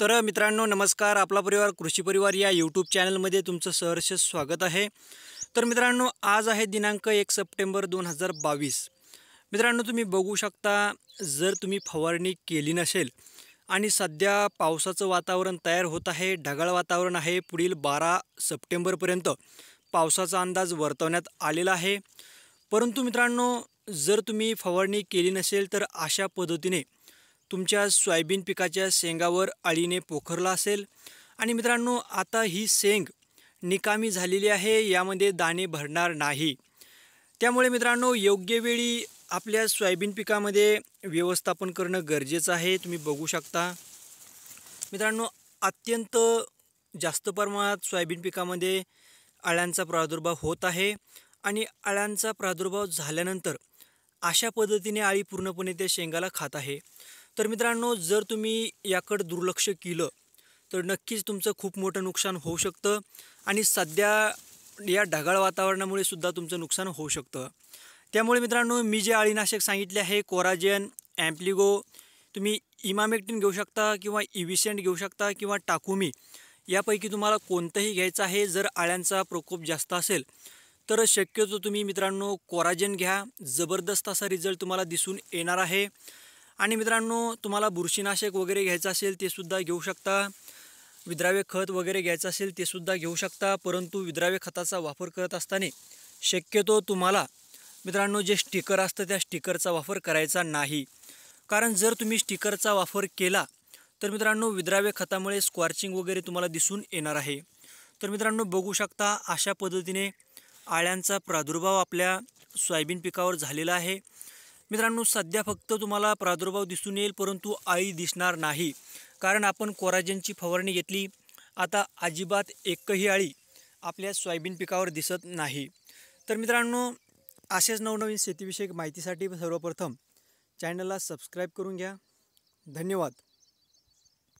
तर मित्रांनो नमस्कार आपला परिवार कृषी परिवार या यूट्यूब चॅनलमध्ये तुमचं सहर्ष स्वागत आहे तर मित्रांनो आज आहे दिनांक एक सप्टेंबर दोन हजार बावीस मित्रांनो तुम्ही बघू शकता जर तुम्ही फवारणी केली नसेल आणि सध्या पावसाचं वातावरण तयार होत आहे ढगाळ वातावरण आहे पुढील बारा सप्टेंबरपर्यंत पावसाचा अंदाज वर्तवण्यात आलेला आहे परंतु मित्रांनो जर तुम्ही फवारणी केली नसेल तर अशा पद्धतीने तुमच्या सोयाबीन पिकाच्या शेंगावर अळीने पोखरला असेल आणि मित्रांनो आता ही शेंग निकामी झालेली आहे यामध्ये दाणे भरणार नाही त्यामुळे मित्रांनो योग्य वेळी आपल्या सोयाबीन पिकामध्ये व्यवस्थापन करणं गरजेचं आहे तुम्ही बघू शकता मित्रांनो अत्यंत जास्त प्रमाणात सोयाबीन पिकामध्ये अळ्यांचा प्रादुर्भाव होत आहे आणि अळ्यांचा प्रादुर्भाव झाल्यानंतर अशा पद्धतीने अळी पूर्णपणे त्या शेंगाला खात आहे तर मित्रांनो जर तुम्ही याकडे दुर्लक्ष केलं तर नक्कीच तुमचं खूप मोठं नुकसान होऊ शकतं आणि सध्या या ढगाळ वातावरणामुळे सुद्धा तुमचं नुकसान होऊ शकतं त्यामुळे मित्रांनो मी जे अळीनाशक सांगितले आहे कोराजेन ॲम्प्लिगो तुम्ही इमामेक्टिन घेऊ शकता किंवा इव्हिसेंट घेऊ शकता किंवा टाकुमी यापैकी तुम्हाला कोणतंही घ्यायचं आहे जर आळ्यांचा प्रकोप जास्त असेल तर शक्यतो तुम्ही मित्रांनो कोराजेन घ्या जबरदस्त असा रिझल्ट तुम्हाला दिसून येणार आहे आणि मित्रांनो तुम्हाला बुरशीनाशक वगैरे घ्यायचं असेल ते सुद्धा घेऊ शकता विद्राव्य खत वगैरे घ्यायचं असेल ते सुद्धा घेऊ शकता परंतु विद्राव्य खताचा वापर करत असताना शक्यतो तुम्हाला मित्रांनो जे स्टिकर असतं त्या स्टिकरचा वापर करायचा नाही कारण जर तुम्ही स्टिकरचा वापर केला तर मित्रांनो विद्राव्य खतामुळे स्क्वॉर्चिंग वगैरे तुम्हाला दिसून येणार आहे तर मित्रांनो बघू शकता अशा पद्धतीने आळ्यांचा प्रादुर्भाव आपल्या सोयाबीन पिकावर झालेला आहे मित्रांनो सध्या फक्त तुम्हाला प्रादुर्भाव दिसून येईल परंतु आई दिसणार नाही कारण आपण कोराजनची फवारणी घेतली आता अजिबात एकही आळी आपल्या सोयाबीन पिकावर दिसत नाही तर मित्रांनो असेच नवनवीन शेतीविषयक माहितीसाठी सर्वप्रथम चॅनलला सबस्क्राईब करून घ्या धन्यवाद